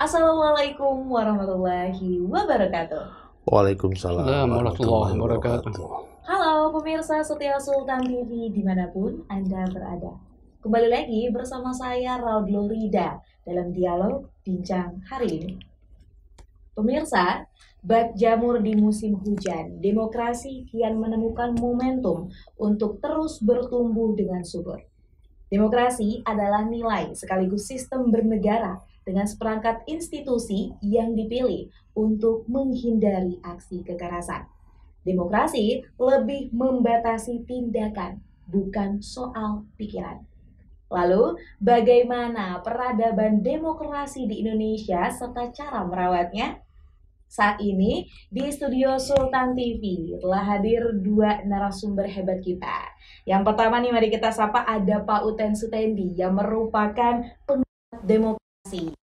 Assalamualaikum warahmatullahi wabarakatuh. Waalaikumsalam warahmatullahi wabarakatuh. Halo pemirsa setia Sultan TV dimanapun Anda berada. Kembali lagi bersama saya Raul Rida dalam dialog bincang hari ini. Pemirsa, bak jamur di musim hujan, demokrasi kian menemukan momentum untuk terus bertumbuh dengan subur. Demokrasi adalah nilai sekaligus sistem bernegara dengan seperangkat institusi yang dipilih untuk menghindari aksi kekerasan. Demokrasi lebih membatasi tindakan, bukan soal pikiran. Lalu, bagaimana peradaban demokrasi di Indonesia serta cara merawatnya? Saat ini di studio Sultan TV telah hadir dua narasumber hebat kita. Yang pertama nih mari kita sapa ada Pak Uten Sutendi yang merupakan pengamat demokrasi.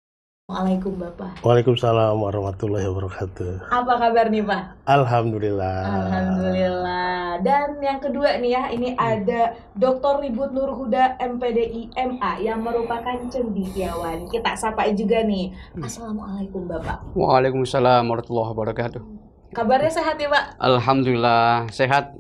Waalaikum Bapak. Waalaikumsalam warahmatullahi wabarakatuh. Apa kabar nih Pak? Alhamdulillah. Alhamdulillah. Dan yang kedua nih ya, ini hmm. ada Dr. Ribut Nurhuda MPDI MA yang merupakan cendikiawan. Kita sapa juga nih. Hmm. Assalamualaikum Bapak. Waalaikumsalam warahmatullahi wabarakatuh. Kabarnya sehat ya Pak? Alhamdulillah sehat.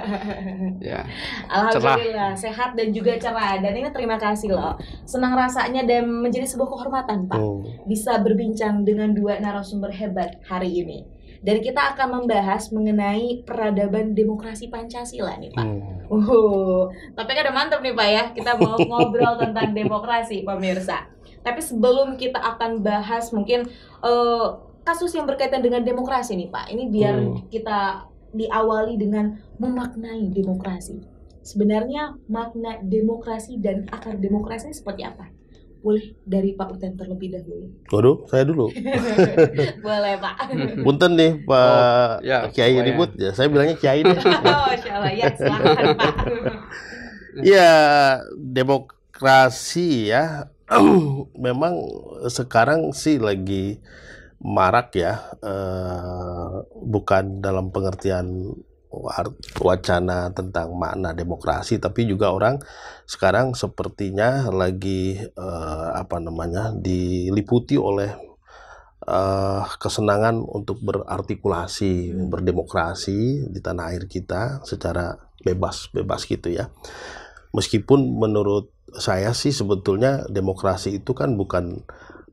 ya. Alhamdulillah cerah. sehat dan juga cerah. Dan ini terima kasih loh. Senang rasanya dan menjadi sebuah kehormatan Pak. Oh. Bisa berbincang dengan dua narasumber hebat hari ini. Dan kita akan membahas mengenai peradaban demokrasi Pancasila nih Pak. Hmm. Uh, tapi ada mantep nih Pak ya. Kita mau ngobrol tentang demokrasi pemirsa. Tapi sebelum kita akan bahas mungkin uh, kasus yang berkaitan dengan demokrasi nih Pak. Ini biar hmm. kita diawali dengan memaknai demokrasi. Sebenarnya makna demokrasi dan akar demokrasi seperti apa? Boleh dari Pak Uten terlebih dahulu. Waduh, saya dulu. Boleh Pak. Punten nih Pak oh, ya, Kiai ya. ribut. Ya. saya bilangnya Kiai deh. oh, Allah. ya silakan Pak. ya, demokrasi ya memang sekarang sih lagi marak ya eh, bukan dalam pengertian wacana tentang makna demokrasi tapi juga orang sekarang sepertinya lagi eh, apa namanya diliputi oleh eh, kesenangan untuk berartikulasi hmm. berdemokrasi di tanah air kita secara bebas bebas gitu ya meskipun menurut saya sih sebetulnya demokrasi itu kan bukan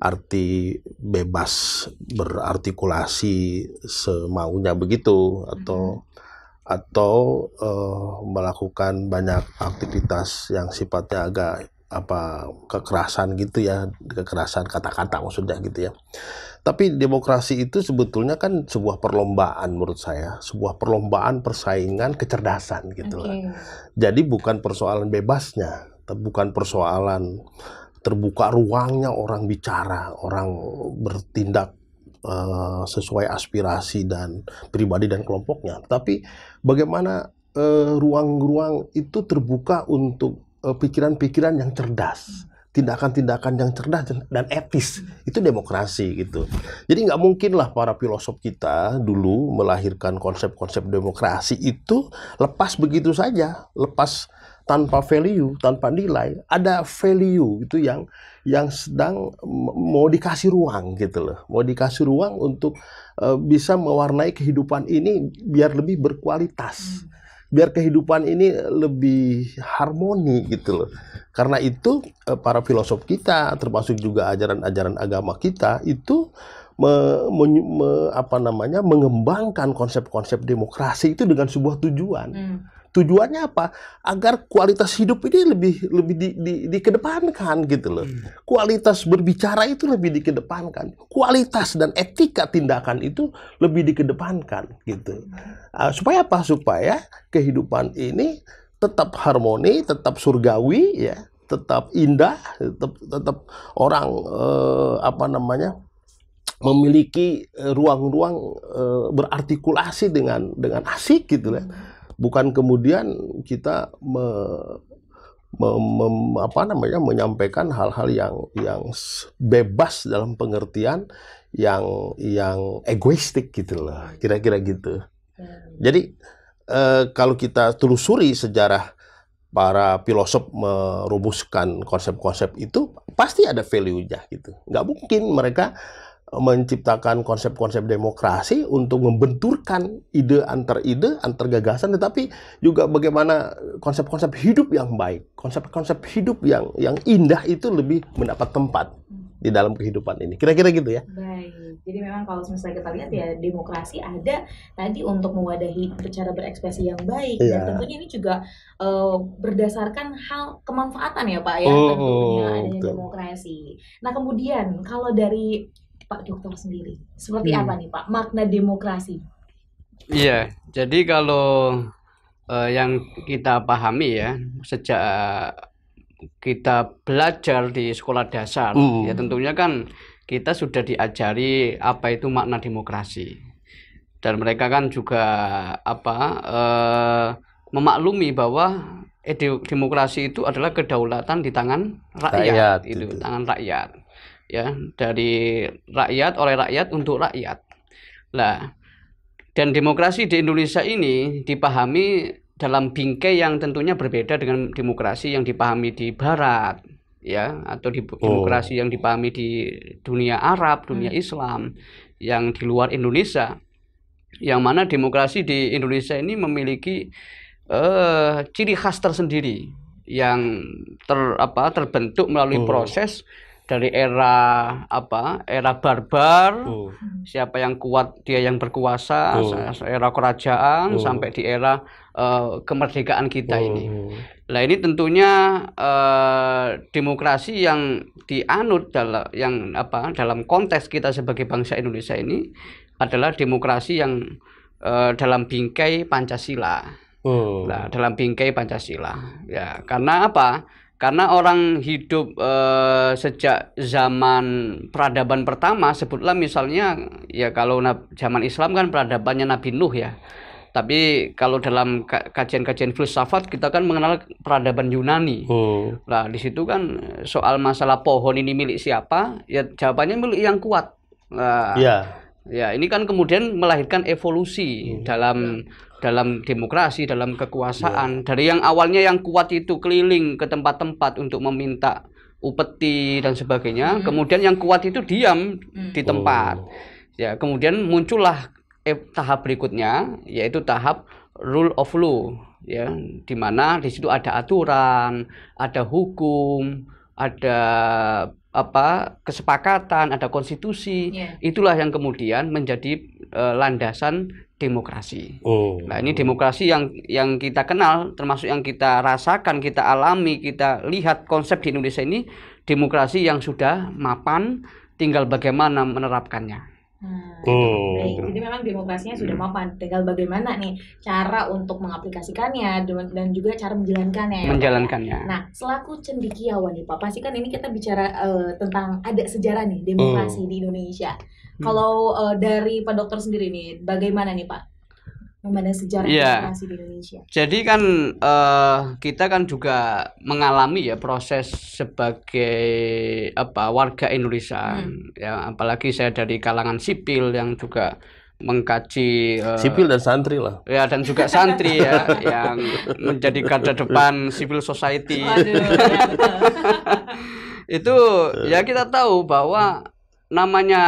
arti bebas berartikulasi semaunya begitu atau mm-hmm. atau uh, melakukan banyak aktivitas yang sifatnya agak apa kekerasan gitu ya kekerasan kata-kata maksudnya gitu ya tapi demokrasi itu sebetulnya kan sebuah perlombaan menurut saya sebuah perlombaan persaingan kecerdasan gitu okay. jadi bukan persoalan bebasnya bukan persoalan terbuka ruangnya orang bicara, orang bertindak uh, sesuai aspirasi dan pribadi dan kelompoknya. Tapi bagaimana eh, ruang-ruang uh, itu terbuka untuk eh, pikiran-pikiran uh, yang cerdas, tindakan-tindakan yang cerdas dan etis. Itu demokrasi gitu. Jadi nggak mungkin lah para filosof kita dulu melahirkan konsep-konsep demokrasi itu lepas begitu saja, lepas tanpa value, tanpa nilai, ada value itu yang yang sedang mau dikasih ruang gitu loh, mau dikasih ruang untuk uh, bisa mewarnai kehidupan ini biar lebih berkualitas, hmm. biar kehidupan ini lebih harmoni gitu loh. Karena itu uh, para filosof kita, termasuk juga ajaran-ajaran agama kita itu me, me, me, apa namanya mengembangkan konsep-konsep demokrasi itu dengan sebuah tujuan. Hmm Tujuannya apa? Agar kualitas hidup ini lebih lebih di, di, dikedepankan gitu loh. Hmm. Kualitas berbicara itu lebih dikedepankan. Kualitas dan etika tindakan itu lebih dikedepankan gitu. Uh, supaya apa? Supaya kehidupan ini tetap harmoni, tetap surgawi ya, tetap indah, tetap tetap orang uh, apa namanya? memiliki eh, ruang-ruang uh, berartikulasi dengan dengan asik gitu ya. Hmm bukan kemudian kita me, me, me, apa namanya menyampaikan hal-hal yang yang bebas dalam pengertian yang yang egoistik gitu kira-kira gitu hmm. jadi eh, kalau kita telusuri sejarah para filosof merumuskan konsep-konsep itu pasti ada value-nya gitu nggak mungkin mereka menciptakan konsep-konsep demokrasi untuk membenturkan ide antar ide, antar gagasan, tetapi juga bagaimana konsep-konsep hidup yang baik, konsep-konsep hidup yang yang indah itu lebih mendapat tempat di dalam kehidupan ini. Kira-kira gitu ya. Baik. Jadi memang kalau misalnya kita lihat ya demokrasi ada tadi untuk mewadahi cara berekspresi yang baik ya. dan iya. tentunya ini juga uh, berdasarkan hal kemanfaatan ya Pak ya oh, tentunya adanya betul. demokrasi. Nah, kemudian kalau dari Pak Dokter sendiri. Seperti hmm. apa nih Pak makna demokrasi? Iya, jadi kalau uh, yang kita pahami ya sejak eh, kita belajar di sekolah dasar mm. ya tentunya kan kita sudah diajari apa itu makna demokrasi dan mereka kan juga apa uh, memaklumi bahwa demokrasi itu adalah kedaulatan di tangan rakyat, rakyat gitu, itu tangan rakyat ya dari rakyat oleh rakyat untuk rakyat. Lah dan demokrasi di Indonesia ini dipahami dalam bingkai yang tentunya berbeda dengan demokrasi yang dipahami di barat ya atau di oh. demokrasi yang dipahami di dunia Arab, dunia hmm. Islam yang di luar Indonesia. Yang mana demokrasi di Indonesia ini memiliki uh, ciri khas tersendiri yang ter apa terbentuk melalui oh. proses dari era apa era barbar oh. siapa yang kuat dia yang berkuasa oh. era kerajaan oh. sampai di era uh, kemerdekaan kita oh. ini nah ini tentunya uh, demokrasi yang dianut dalam yang apa dalam konteks kita sebagai bangsa Indonesia ini adalah demokrasi yang uh, dalam bingkai Pancasila oh. nah dalam bingkai Pancasila ya karena apa karena orang hidup eh, sejak zaman peradaban pertama sebutlah misalnya ya kalau zaman Islam kan peradabannya Nabi Nuh ya tapi kalau dalam kajian-kajian filsafat kita kan mengenal peradaban Yunani oh. nah di situ kan soal masalah pohon ini milik siapa ya jawabannya milik yang kuat nah, yeah. ya ini kan kemudian melahirkan evolusi hmm. dalam yeah dalam demokrasi, dalam kekuasaan. Yeah. Dari yang awalnya yang kuat itu keliling ke tempat-tempat untuk meminta upeti dan sebagainya, mm. kemudian yang kuat itu diam mm. di tempat. Oh. Ya, kemudian muncullah eh, tahap berikutnya yaitu tahap rule of law ya, di mana di situ ada aturan, ada hukum, ada apa kesepakatan, ada konstitusi. Yeah. Itulah yang kemudian menjadi uh, landasan demokrasi. Oh. Nah, ini demokrasi yang yang kita kenal, termasuk yang kita rasakan, kita alami, kita lihat konsep di Indonesia ini demokrasi yang sudah mapan, tinggal bagaimana menerapkannya. Hmm, oh. Jadi memang demokrasinya sudah hmm. mapan, tinggal bagaimana nih cara untuk mengaplikasikannya dan juga cara menjalankannya. Ya, ya? menjalankannya. Pak? Nah, selaku cendikiawan nih Pak, pasti kan ini kita bicara uh, tentang ada sejarah nih demokrasi oh. di Indonesia. Hmm. Kalau uh, dari Pak Dokter sendiri nih, bagaimana nih Pak? memandang sejarah yeah. demokrasi di Indonesia. Jadi kan uh, kita kan juga mengalami ya proses sebagai apa warga Indonesia hmm. ya apalagi saya dari kalangan sipil yang juga mengkaji uh, sipil dan santri lah ya dan juga santri ya yang menjadi garda depan civil society Waduh, itu ya kita tahu bahwa namanya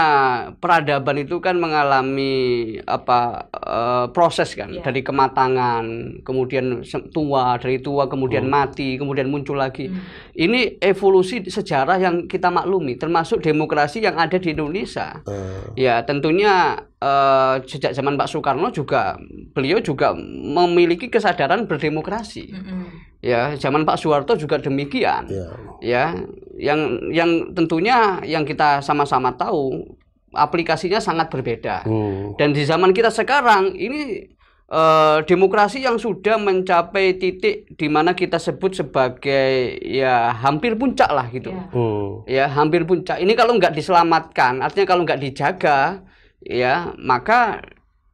peradaban itu kan mengalami apa uh, proses kan yeah. dari kematangan kemudian tua dari tua kemudian oh. mati kemudian muncul lagi mm. ini evolusi sejarah yang kita maklumi termasuk demokrasi yang ada di Indonesia uh. ya tentunya uh, sejak zaman Pak Soekarno juga beliau juga memiliki kesadaran berdemokrasi mm -hmm. ya zaman Pak Soeharto juga demikian yeah. ya, ya yang yang tentunya yang kita sama-sama tahu aplikasinya sangat berbeda. Hmm. Dan di zaman kita sekarang ini eh, demokrasi yang sudah mencapai titik di mana kita sebut sebagai ya hampir puncak lah gitu. Ya. Hmm. Ya, hampir puncak. Ini kalau nggak diselamatkan, artinya kalau nggak dijaga ya, maka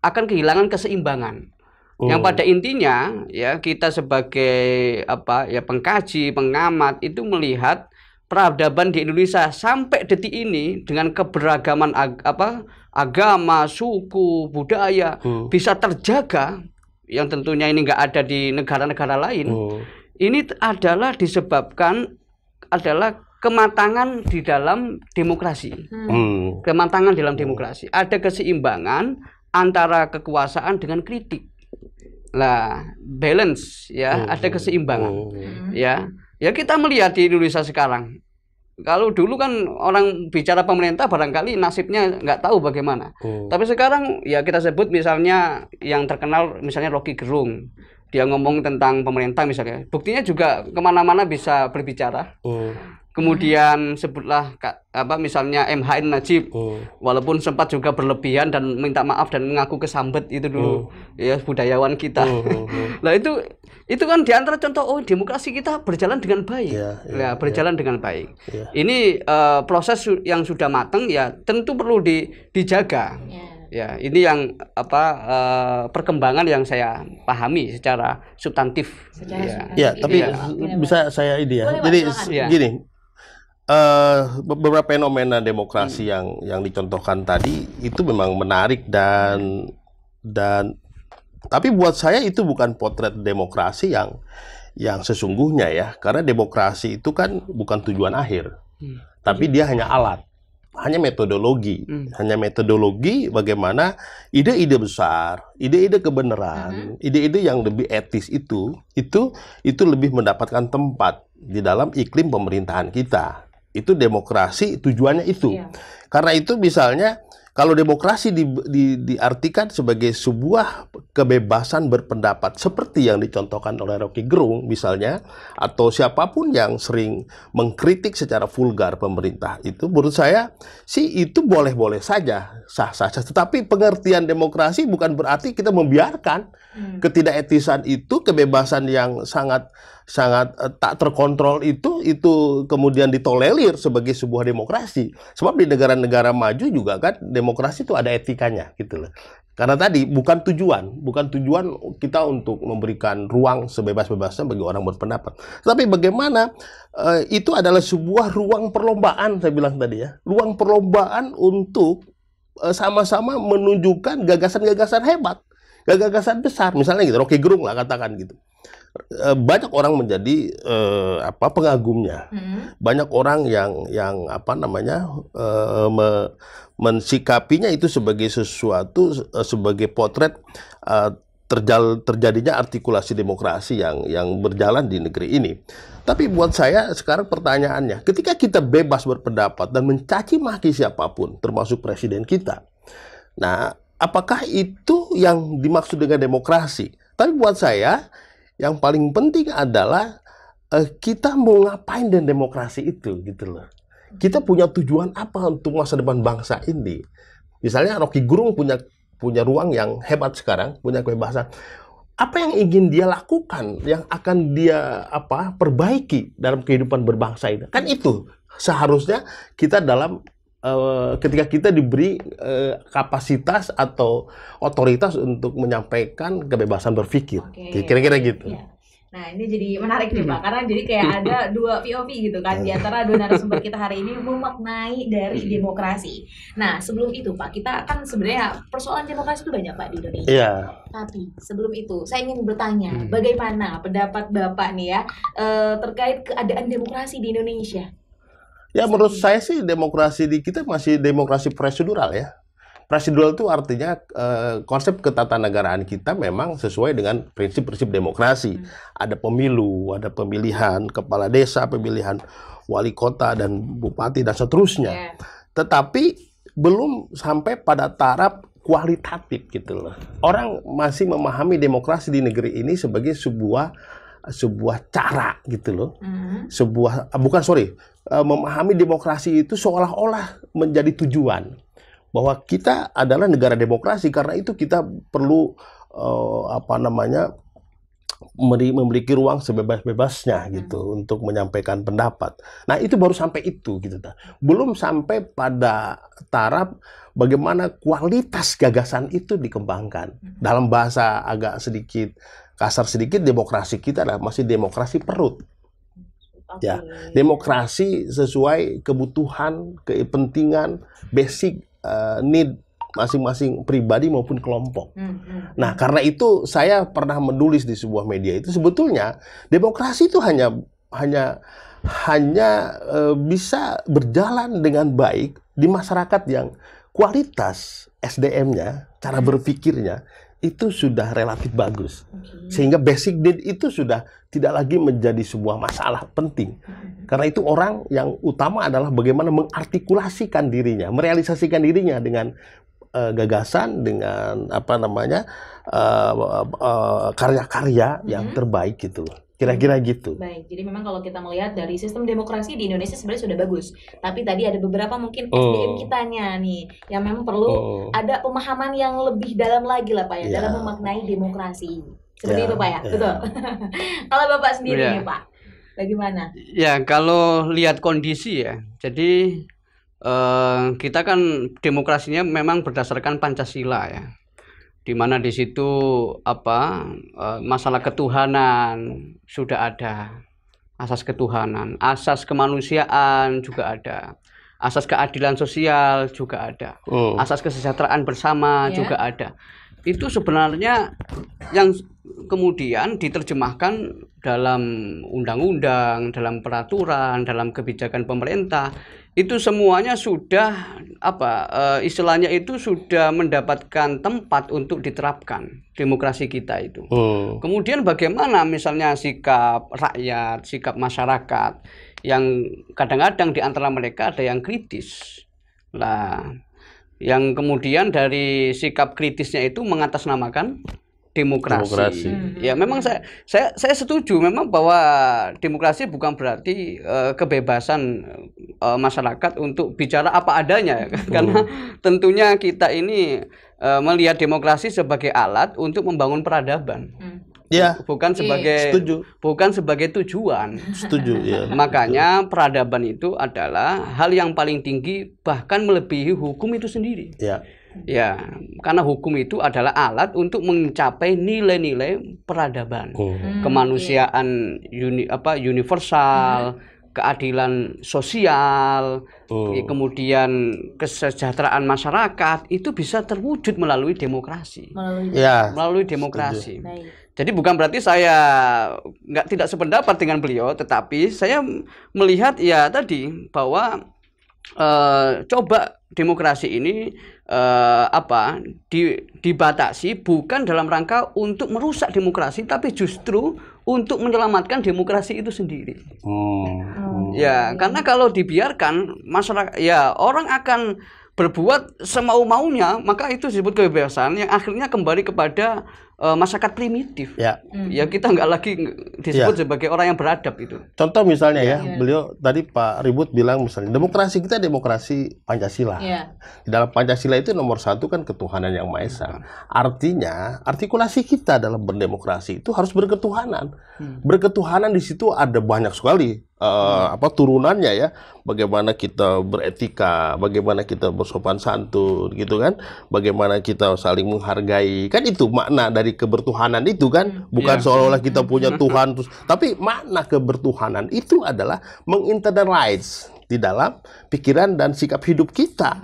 akan kehilangan keseimbangan. Hmm. Yang pada intinya ya kita sebagai apa ya pengkaji, pengamat itu melihat peradaban di Indonesia sampai detik ini dengan keberagaman ag apa agama, suku, budaya hmm. bisa terjaga yang tentunya ini nggak ada di negara-negara lain. Hmm. Ini adalah disebabkan adalah kematangan di dalam demokrasi. Hmm. hmm. Kematangan dalam oh. demokrasi. Ada keseimbangan antara kekuasaan dengan kritik. Lah, balance ya, hmm. ada keseimbangan. Hmm. Ya Ya kita melihat di Indonesia sekarang. Kalau dulu kan orang bicara pemerintah barangkali nasibnya nggak tahu bagaimana. Hmm. Tapi sekarang ya kita sebut misalnya yang terkenal misalnya Rocky Gerung. Dia ngomong tentang pemerintah misalnya. Buktinya juga kemana-mana bisa berbicara. Hmm kemudian sebutlah apa misalnya MHN Najib oh. walaupun sempat juga berlebihan dan minta maaf dan mengaku kesambet itu dulu oh. ya budayawan kita oh, oh, oh. nah itu itu kan diantara contoh oh demokrasi kita berjalan dengan baik yeah, yeah, ya berjalan yeah. dengan baik yeah. ini uh, proses yang sudah matang ya tentu perlu di, dijaga yeah. ya ini yang apa uh, perkembangan yang saya pahami secara substantif ya, yeah. yeah, tapi yeah. bisa saya ini ya Boleh jadi gini Eh, beberapa fenomena demokrasi hmm. yang yang dicontohkan tadi itu memang menarik dan dan tapi buat saya itu bukan potret demokrasi yang yang sesungguhnya ya karena demokrasi itu kan bukan tujuan akhir hmm. tapi dia hanya alat hanya metodologi hmm. hanya metodologi bagaimana ide-ide besar ide-ide kebenaran ide hmm. ide-ide yang lebih etis itu itu itu lebih mendapatkan tempat di dalam iklim pemerintahan kita itu demokrasi tujuannya itu. Iya. Karena itu misalnya kalau demokrasi di, di, diartikan sebagai sebuah kebebasan berpendapat seperti yang dicontohkan oleh Rocky Gerung misalnya atau siapapun yang sering mengkritik secara vulgar pemerintah itu menurut saya sih itu boleh-boleh saja sah-sah saja tetapi pengertian demokrasi bukan berarti kita membiarkan hmm. ketidaketisan itu kebebasan yang sangat sangat uh, tak terkontrol itu itu kemudian ditolerir sebagai sebuah demokrasi. Sebab di negara-negara maju juga kan demokrasi itu ada etikanya gitu loh. Karena tadi bukan tujuan, bukan tujuan kita untuk memberikan ruang sebebas-bebasnya bagi orang berpendapat. Tapi bagaimana uh, itu adalah sebuah ruang perlombaan saya bilang tadi ya. Ruang perlombaan untuk eh, sama-sama menunjukkan gagasan-gagasan hebat, gagasan besar, misalnya gitu, Rocky Gerung lah katakan gitu. Eh, banyak orang menjadi uh, apa pengagumnya hmm. banyak orang yang yang apa namanya uh, me, mensikapinya itu sebagai sesuatu sebagai potret uh, terjal, terjadinya artikulasi demokrasi yang yang berjalan di negeri ini tapi buat saya sekarang pertanyaannya ketika kita bebas berpendapat dan mencaci maki siapapun termasuk presiden kita nah apakah itu yang dimaksud dengan demokrasi tapi buat saya yang paling penting adalah uh, kita mau ngapain dan demokrasi itu gitu loh. Kita punya tujuan apa untuk masa depan bangsa ini? Misalnya Rocky Gerung punya punya ruang yang hebat sekarang, punya kebebasan. Apa yang ingin dia lakukan, yang akan dia apa perbaiki dalam kehidupan berbangsa ini? Kan itu seharusnya kita dalam Eh, ketika kita diberi uh, kapasitas atau otoritas untuk menyampaikan kebebasan berpikir. Okay. Kira-kira gitu. Yeah. Nah ini jadi menarik nih Pak, iya. karena jadi kayak ada dua POV gitu kan, di iya. antara dua narasumber kita hari ini memaknai dari demokrasi. Nah sebelum itu Pak, kita kan sebenarnya persoalan demokrasi itu banyak Pak di Indonesia. Iya. Tapi sebelum itu saya ingin bertanya, hmm. bagaimana pendapat Bapak nih ya, eh, terkait keadaan demokrasi di Indonesia? Ya menurut saya sih demokrasi di kita masih demokrasi prosedural ya. Prosedural itu artinya eh, konsep ketatanegaraan kita memang sesuai dengan prinsip-prinsip demokrasi. Hmm. Ada pemilu, ada pemilihan kepala desa, pemilihan wali kota dan bupati dan seterusnya. Yeah. Tetapi belum sampai pada taraf kualitatif gitu loh. Orang masih memahami demokrasi di negeri ini sebagai sebuah sebuah cara gitu loh. Mm. Sebuah ah, bukan sorry, ah, memahami demokrasi itu seolah-olah menjadi tujuan bahwa kita adalah negara demokrasi karena itu kita perlu eh, apa namanya memiliki ruang sebebas-bebasnya hmm. gitu hmm. untuk menyampaikan pendapat. Nah itu baru sampai itu gitu, belum sampai pada taraf bagaimana kualitas gagasan itu dikembangkan. Hmm. Dalam bahasa agak sedikit kasar sedikit, demokrasi kita adalah masih demokrasi perut. Okay. Ya, demokrasi sesuai kebutuhan, kepentingan, basic uh, need masing-masing pribadi maupun kelompok. Hmm, hmm. Nah, karena itu saya pernah menulis di sebuah media itu sebetulnya demokrasi itu hanya hanya hanya e, bisa berjalan dengan baik di masyarakat yang kualitas SDM-nya, cara berpikirnya itu sudah relatif bagus. Sehingga basic need itu sudah tidak lagi menjadi sebuah masalah penting. Hmm. Karena itu orang yang utama adalah bagaimana mengartikulasikan dirinya, merealisasikan dirinya dengan uh, gagasan dengan apa namanya eh, eh, karya-karya uh, uh, karya -hmm. yang terbaik gitu kira-kira mm-hmm. gitu. Baik, jadi memang kalau kita melihat dari sistem demokrasi di Indonesia sebenarnya sudah bagus, tapi tadi ada beberapa mungkin oh. SDM kitanya nih yang memang perlu oh. ada pemahaman yang lebih dalam lagi lah Pak ya, yeah. dalam memaknai demokrasi. Seperti yeah. itu Pak ya, Yeah. betul. kalau Bapak sendiri yeah. nih Pak, bagaimana? Ya, kalau lihat kondisi ya. Jadi Eh, kita kan demokrasinya memang berdasarkan Pancasila ya di mana di situ apa eh, masalah ketuhanan sudah ada asas ketuhanan asas kemanusiaan juga ada asas keadilan sosial juga ada oh. asas kesejahteraan bersama yeah. juga ada itu sebenarnya yang kemudian diterjemahkan dalam undang-undang dalam peraturan dalam kebijakan pemerintah itu semuanya sudah apa e, istilahnya itu sudah mendapatkan tempat untuk diterapkan demokrasi kita itu. Oh. Kemudian bagaimana misalnya sikap rakyat, sikap masyarakat yang kadang-kadang di antara mereka ada yang kritis. Lah, yang kemudian dari sikap kritisnya itu mengatasnamakan demokrasi. demokrasi. Ya, memang saya saya saya setuju memang bahwa demokrasi bukan berarti uh, kebebasan uh, masyarakat untuk bicara apa adanya ya kan? karena tentunya kita ini uh, melihat demokrasi sebagai alat untuk membangun peradaban. Hmm. Ya. Bukan iya. sebagai Setuju. bukan sebagai tujuan. Setuju, ya. Makanya peradaban itu adalah hal yang paling tinggi bahkan melebihi hukum itu sendiri. Ya. Ya, karena hukum itu adalah alat untuk mencapai nilai-nilai peradaban, hmm. kemanusiaan iya. uni, apa universal, hmm keadilan sosial, oh. kemudian kesejahteraan masyarakat itu bisa terwujud melalui demokrasi. Melalui, ya. melalui demokrasi. Jadi bukan berarti saya nggak tidak sependapat dengan beliau, tetapi saya melihat ya tadi bahwa eh, coba demokrasi ini eh, apa di, dibatasi bukan dalam rangka untuk merusak demokrasi, tapi justru untuk menyelamatkan demokrasi itu sendiri. Oh. oh. oh. Ya, karena kalau dibiarkan masyarakat ya orang akan berbuat semau maunya maka itu disebut kebebasan yang akhirnya kembali kepada uh, masyarakat primitif. Ya, ya hmm. ya kita nggak lagi disebut ya. sebagai orang yang beradab itu. Contoh misalnya ya, ya, beliau tadi Pak Ribut bilang misalnya demokrasi kita demokrasi Pancasila. Ya. Di dalam Pancasila itu nomor satu kan ketuhanan yang maha esa. Artinya artikulasi kita dalam berdemokrasi itu harus berketuhanan. Hmm. Berketuhanan di situ ada banyak sekali uh, apa turunannya ya bagaimana kita beretika bagaimana kita bersopan santun gitu kan bagaimana kita saling menghargai kan itu makna dari kebertuhanan itu kan hmm. bukan yeah. seolah-olah kita hmm. punya Tuhan terus tapi makna kebertuhanan itu adalah menginternalize di dalam pikiran dan sikap hidup kita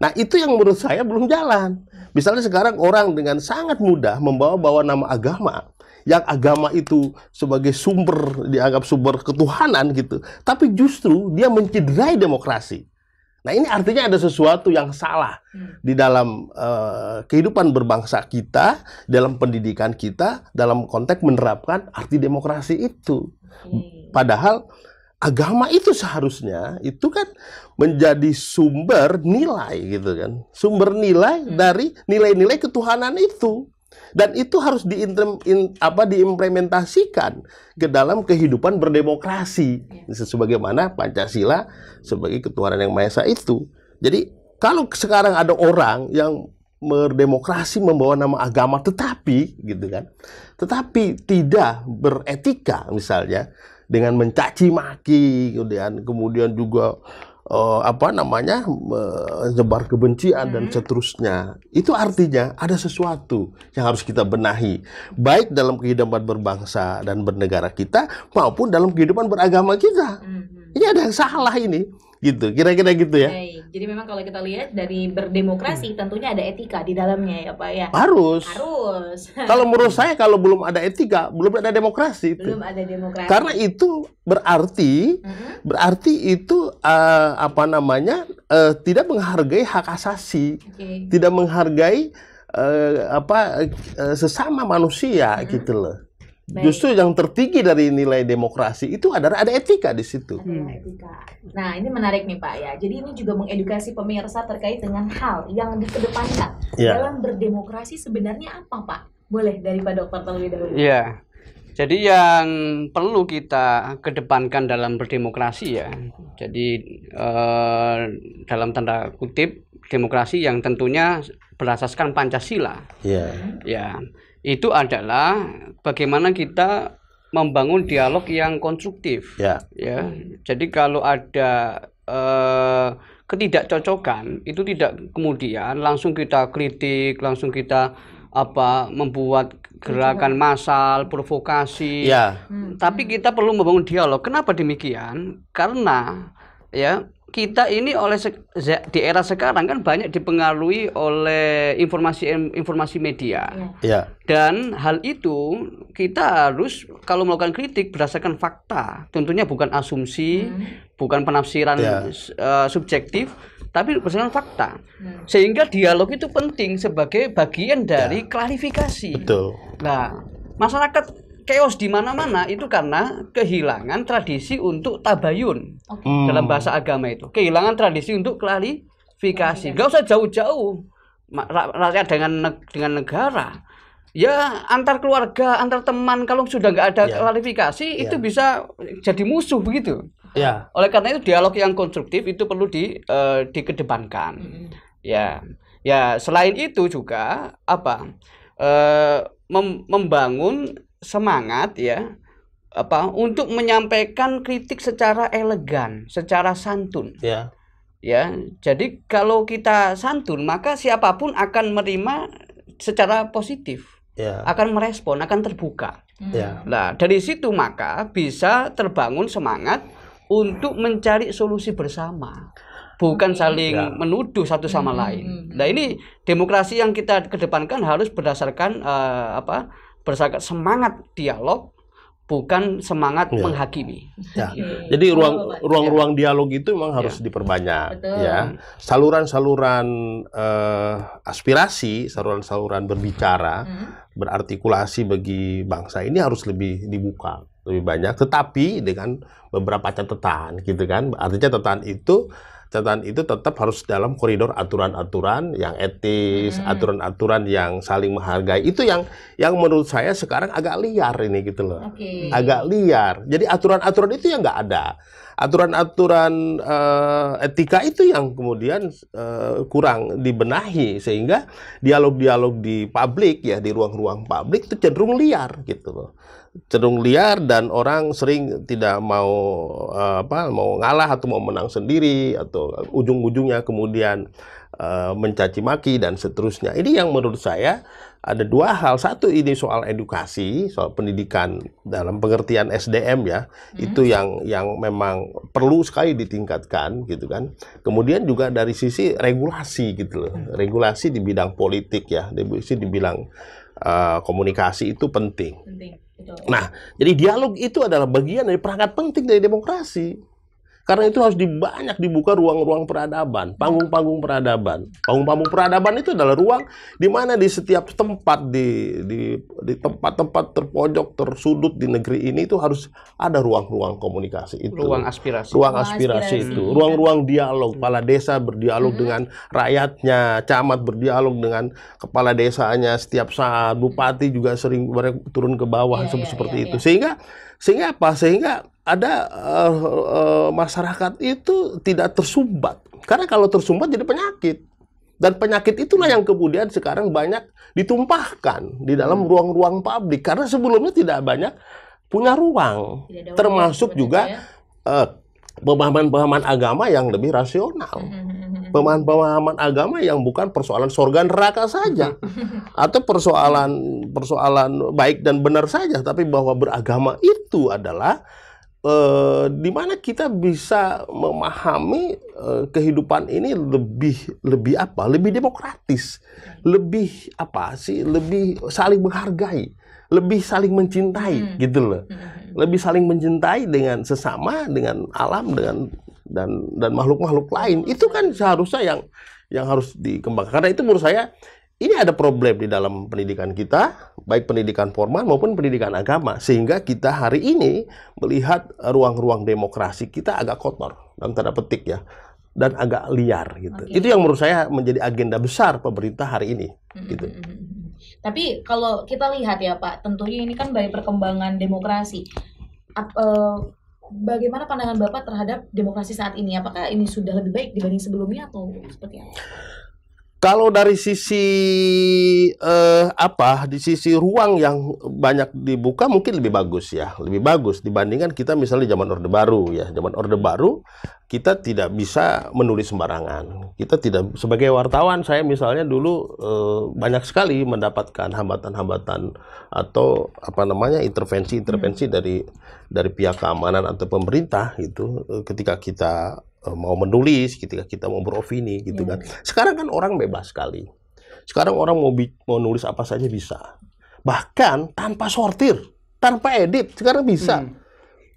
nah itu yang menurut saya belum jalan misalnya sekarang orang dengan sangat mudah membawa-bawa nama agama yang agama itu sebagai sumber dianggap sumber ketuhanan gitu, tapi justru dia mencederai demokrasi. Nah, ini artinya ada sesuatu yang salah hmm. di dalam uh, kehidupan berbangsa kita, dalam pendidikan kita, dalam konteks menerapkan arti demokrasi itu. Hmm. Padahal agama itu seharusnya itu kan menjadi sumber nilai gitu kan. Sumber nilai hmm. dari nilai-nilai ketuhanan itu. Dan itu harus in, apa, diimplementasikan ke dalam kehidupan berdemokrasi. Ya. Sebagaimana Pancasila sebagai ketuhanan yang Maha Esa itu. Jadi kalau sekarang ada orang yang berdemokrasi membawa nama agama tetapi gitu kan tetapi tidak beretika misalnya dengan mencaci maki kemudian kemudian juga uh, apa namanya menyebar kebencian hmm. dan mm-hmm. seterusnya. Itu artinya ada sesuatu yang harus kita benahi baik dalam kehidupan berbangsa dan bernegara kita maupun dalam kehidupan beragama kita. Hmm. Ini ada yang salah ini gitu kira-kira gitu ya Baik. jadi memang kalau kita lihat dari berdemokrasi hmm. tentunya ada etika di dalamnya ya pak ya harus harus kalau menurut saya kalau belum ada etika belum ada demokrasi itu. belum ada demokrasi karena itu berarti hmm. berarti itu uh, apa namanya uh, tidak menghargai hak asasi okay. tidak menghargai uh, apa uh, sesama manusia hmm. gitu loh Baik. Justru yang tertinggi dari nilai demokrasi itu adalah ada etika di situ. Ada hmm. etika. Nah, ini menarik nih Pak ya. Jadi ini juga mengedukasi pemirsa terkait dengan hal yang dikedepankan ya. dalam berdemokrasi sebenarnya apa Pak? Boleh dari Pak Dokter terlebih dahulu. Iya. Jadi yang perlu kita kedepankan dalam berdemokrasi ya. Jadi eh, dalam tanda kutip demokrasi yang tentunya berasaskan Pancasila. Iya. Yeah. Ya itu adalah bagaimana kita membangun dialog yang konstruktif. Ya. ya. Jadi kalau ada eh, ketidakcocokan itu tidak kemudian langsung kita kritik, langsung kita apa membuat gerakan massal, provokasi. Ya. Hmm. Tapi kita perlu membangun dialog. Kenapa demikian? Karena ya kita ini oleh di era sekarang kan banyak dipengaruhi oleh informasi informasi media. Ya. Dan hal itu kita harus kalau melakukan kritik berdasarkan fakta, tentunya bukan asumsi, hmm. bukan penafsiran ya. uh, subjektif, tapi berdasarkan fakta. Hmm. Sehingga dialog itu penting sebagai bagian iya. dari ya. klarifikasi. Betul. Nah, masyarakat chaos di mana-mana itu karena kehilangan tradisi untuk tabayun okay. Hmm. dalam bahasa agama itu kehilangan tradisi untuk klarifikasi nggak usah jauh-jauh rakyat dengan dengan negara ya antar keluarga antar teman kalau sudah nggak ada yeah. klarifikasi yeah. itu bisa jadi musuh begitu yeah. oleh karena itu dialog yang konstruktif itu perlu di uh, dikedepankan mm. ya ya selain itu juga apa uh, mem membangun semangat ya apa untuk menyampaikan kritik secara elegan, secara santun. Ya. Ya, jadi kalau kita santun maka siapapun akan menerima secara positif. Ya. Akan merespon, akan terbuka. Hmm. Ya. Nah, dari situ maka bisa terbangun semangat untuk mencari solusi bersama bukan hmm. saling ya. menuduh satu sama hmm. lain. Hmm. Nah ini demokrasi yang kita kedepankan harus berdasarkan uh, apa bersakat semangat dialog bukan semangat ya. menghakimi. Ya. Gitu. Jadi ruang ruang-ruang dialog itu memang ya. harus diperbanyak Betul. ya. Saluran-saluran eh, aspirasi, saluran-saluran berbicara, hmm. berartikulasi bagi bangsa ini harus lebih dibuka, lebih banyak tetapi dengan beberapa catatan gitu kan. Artinya catatan itu catatan itu tetap harus dalam koridor aturan-aturan yang etis, hmm. aturan-aturan hmm. yang saling menghargai. Itu yang yang menurut saya sekarang agak liar ini gitu loh. Okay. Agak liar. Jadi aturan-aturan itu yang nggak ada. Aturan-aturan uh, etika itu yang kemudian uh, kurang dibenahi sehingga dialog-dialog di publik ya di ruang-ruang publik itu cenderung liar gitu loh cenderung liar dan orang sering tidak mau eh, apa mau ngalah atau mau menang sendiri atau ujung-ujungnya kemudian eh, mencaci maki dan seterusnya. Ini yang menurut saya ada dua hal. Satu ini soal edukasi, soal pendidikan dalam pengertian SDM ya. Hmm. Itu yang yang memang perlu sekali ditingkatkan gitu kan. Kemudian juga dari sisi regulasi gitu loh. Hmm. Regulasi di bidang politik ya, di sisi di bidang uh, komunikasi itu penting. penting. Nah, jadi dialog itu adalah bagian dari perangkat penting dari demokrasi. Karena itu harus dibanyak dibuka ruang-ruang peradaban, panggung-panggung peradaban. Panggung-panggung peradaban itu adalah ruang di mana di setiap tempat di di di tempat-tempat terpojok, tersudut di negeri ini itu harus ada ruang-ruang komunikasi itu. Ruang aspirasi. Ruang aspirasi, aspirasi. itu, ruang-ruang dialog. Kepala desa berdialog hmm. dengan rakyatnya, camat berdialog dengan kepala desanya setiap saat, bupati juga sering turun ke bawah yeah, iya, iya, seperti yeah, yeah, itu. Iya. Sehingga sehingga apa? Sehingga ada uh, uh, masyarakat itu tidak tersumbat. Karena kalau tersumbat jadi penyakit. Dan penyakit itulah yang kemudian sekarang banyak ditumpahkan di dalam hmm. ruang-ruang publik. Karena sebelumnya tidak banyak punya ruang. Ya, termasuk juga ya. uh, pemahaman-pemahaman agama yang lebih rasional. Hmm, hmm, hmm, pemahaman-pemahaman agama yang bukan persoalan sorga neraka saja atau persoalan persoalan baik dan benar saja, tapi bahwa beragama itu adalah eh, di mana kita bisa memahami eh, kehidupan ini lebih lebih apa? Lebih demokratis, lebih apa sih? Lebih saling menghargai, lebih saling mencintai hmm. gitu loh. Hmm lebih saling mencintai dengan sesama, dengan alam, dengan dan dan makhluk-makhluk lain. Itu kan seharusnya yang yang harus dikembangkan. Karena itu menurut saya ini ada problem di dalam pendidikan kita, baik pendidikan formal maupun pendidikan agama, sehingga kita hari ini melihat ruang-ruang demokrasi kita agak kotor dan tanda petik ya dan agak liar gitu. Okay. Itu yang menurut saya menjadi agenda besar pemerintah hari ini mm -hmm. gitu. Tapi kalau kita lihat ya Pak, tentunya ini kan dari perkembangan demokrasi. Ap, eh, bagaimana pandangan Bapak terhadap demokrasi saat ini? Apakah ini sudah lebih baik dibanding sebelumnya atau seperti apa? Kalau dari sisi eh, apa, di sisi ruang yang banyak dibuka mungkin lebih bagus ya, lebih bagus dibandingkan kita misalnya zaman Orde Baru ya, zaman Orde Baru kita tidak bisa menulis sembarangan. Kita tidak sebagai wartawan saya misalnya dulu eh, banyak sekali mendapatkan hambatan-hambatan atau apa namanya intervensi-intervensi hmm. dari dari pihak keamanan atau pemerintah gitu eh, ketika kita Eh, mau menulis ketika gitu ya, kita mau beropini gitu yeah. kan hmm. sekarang kan orang bebas sekali sekarang orang mau mau nulis apa saja bisa bahkan tanpa sortir tanpa edit sekarang bisa hmm.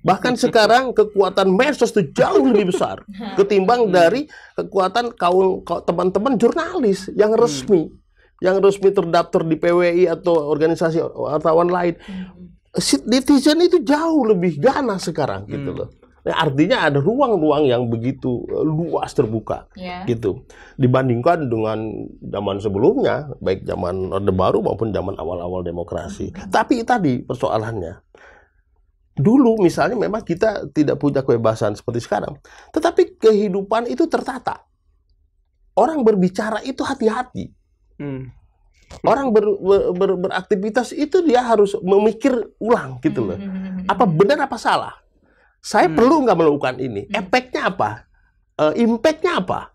bahkan sekarang kekuatan medsos itu jauh lebih besar ketimbang hmm. dari kekuatan kaum teman-teman jurnalis yang hmm. resmi hmm. yang resmi terdaftar di PWI atau organisasi wartawan lain hmm. netizen itu jauh lebih ganas sekarang gitu hmm. gitu loh Eh, artinya ada ruang-ruang yang begitu eh, luas terbuka yeah. gitu dibandingkan dengan zaman sebelumnya baik zaman orde baru maupun zaman awal-awal demokrasi mm -hmm. tapi tadi persoalannya dulu misalnya memang kita tidak punya kebebasan seperti sekarang tetapi kehidupan itu tertata orang berbicara itu hati-hati hmm. orang ber, ber, ber, beraktivitas itu dia harus memikir ulang gitu loh hmm, hmm, apa benar apa salah saya hmm. perlu nggak melakukan ini? Hmm. Efeknya apa? Uh, impactnya apa?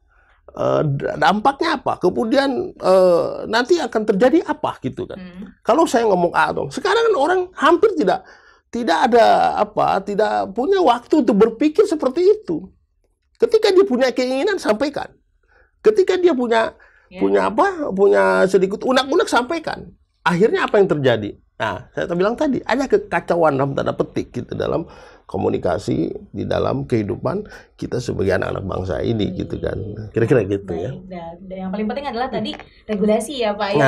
Uh, dampaknya apa? Kemudian uh, nanti akan terjadi apa gitu kan? Hmm. Kalau saya ngomong A dong, sekarang kan orang hampir tidak tidak ada apa, tidak punya waktu untuk berpikir seperti itu. Ketika dia punya keinginan sampaikan. Ketika dia punya yeah. punya apa? Punya sedikit unak-unak sampaikan. Akhirnya apa yang terjadi? Nah, saya bilang tadi ada kekacauan dalam tanda petik gitu dalam komunikasi di dalam kehidupan kita sebagai anak-anak bangsa ini hmm. gitu kan kira-kira gitu ya. Baik, ya dan, dan yang paling penting adalah tadi regulasi ya pak ya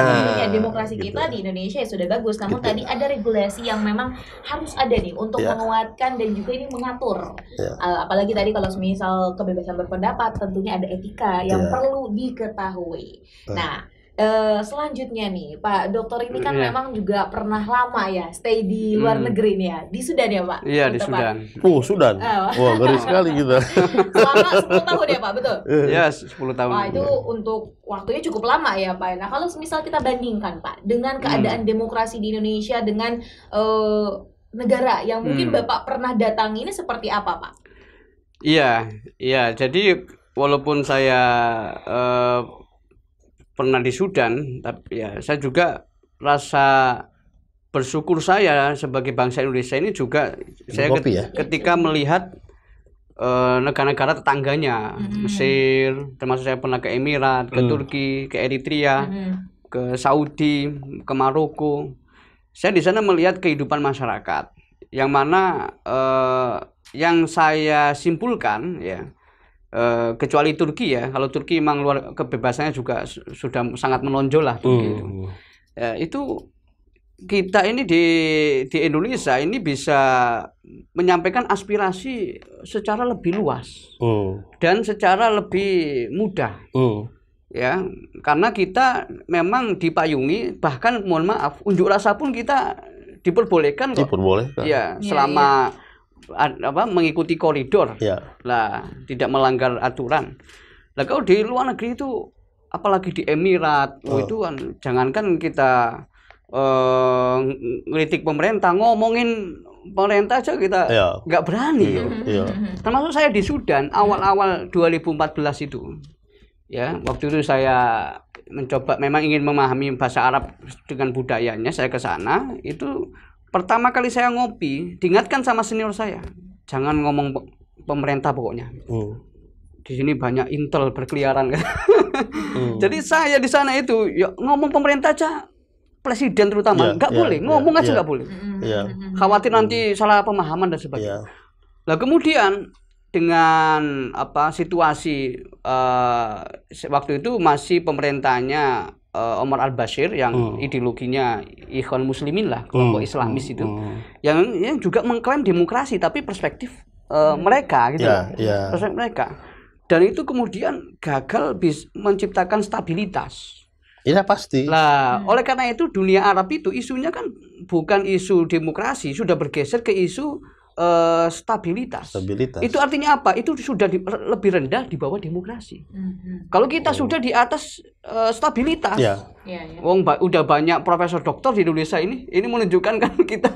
nah, demokrasi gitu. kita di Indonesia ya sudah bagus namun gitu. tadi ada regulasi yang memang harus ada nih untuk ya. menguatkan dan juga ini mengatur ya. apalagi tadi kalau misal kebebasan berpendapat tentunya ada etika yang ya. perlu diketahui nah Eh, selanjutnya nih, Pak Dokter ini kan yeah. memang juga pernah lama ya stay di luar hmm. negeri nih ya, di Sudan ya Pak? Iya yeah, di gitu, Sudan. Pak. Oh Sudan, oh. wah ngeri sekali kita. Selama 10 tahun ya Pak, betul? Iya yeah, 10 tahun. Wah itu untuk waktunya cukup lama ya Pak. Nah kalau misal kita bandingkan Pak dengan hmm. keadaan hmm. demokrasi di Indonesia dengan uh, negara yang mungkin hmm. Bapak pernah datang ini seperti apa Pak? Iya, yeah, iya. Yeah. Jadi walaupun saya uh, pernah di Sudan tapi ya saya juga rasa bersyukur saya sebagai bangsa Indonesia ini juga Minum saya kopi, ya? ketika melihat eh, negara-negara uh, tetangganya hmm Mesir termasuk saya pernah ke Emirat ke mm. Turki ke Eritrea hmm ke Saudi ke Maroko saya di sana melihat kehidupan masyarakat yang mana uh, yang saya simpulkan ya Eh, kecuali Turki ya kalau Turki memang luar kebebasannya juga sudah sangat menonjol lah Turki uh. itu. Ya, itu kita ini di di Indonesia ini bisa menyampaikan aspirasi secara lebih luas uh. dan secara lebih mudah uh. ya karena kita memang dipayungi bahkan mohon maaf unjuk rasa pun kita diperbolehkan diperbolehkan ya, ya selama ya apa mengikuti koridor ya. lah tidak melanggar aturan lah kalau di luar negeri itu apalagi di Emirat oh. oh. itu kan jangankan kita eh, ngeritik pemerintah ngomongin pemerintah aja kita ya. nggak ya. berani ya. ya. termasuk saya di Sudan awal-awal 2014 itu ya waktu itu saya mencoba memang ingin memahami bahasa Arab dengan budayanya saya ke sana itu pertama kali saya ngopi diingatkan sama senior saya jangan ngomong pemerintah pokoknya hmm. di sini banyak intel berkeliaran kan hmm. jadi saya di sana itu ya ngomong pemerintah aja presiden terutama ya, nggak yeah, yeah, boleh ya, ngomong yeah, aja ya. nggak boleh mm-hmm. yeah. Mm-hmm. khawatir nanti hmm. salah pemahaman dan sebagainya Nah kemudian dengan apa situasi uh, waktu itu masih pemerintahnya uh, Omar Al Bashir yang hmm. ideologinya Ikhwan Muslimin lah hmm. kelompok hmm. Islamis itu hmm. yang yang juga mengklaim demokrasi tapi perspektif uh, mereka gitu yeah, yeah. perspektif mereka dan itu kemudian gagal bis menciptakan stabilitas. Iya pasti. Lah, hmm. oleh karena itu dunia Arab itu isunya kan bukan isu demokrasi, sudah bergeser ke isu uh, stabilitas. Stabilitas. Itu artinya apa? Itu sudah di, lebih rendah di bawah demokrasi. Mm-hmm. Kalau kita oh. sudah di atas uh, stabilitas, yeah. Ya, ya. Wong ba- udah banyak profesor doktor di Indonesia ini, ini menunjukkan kan kita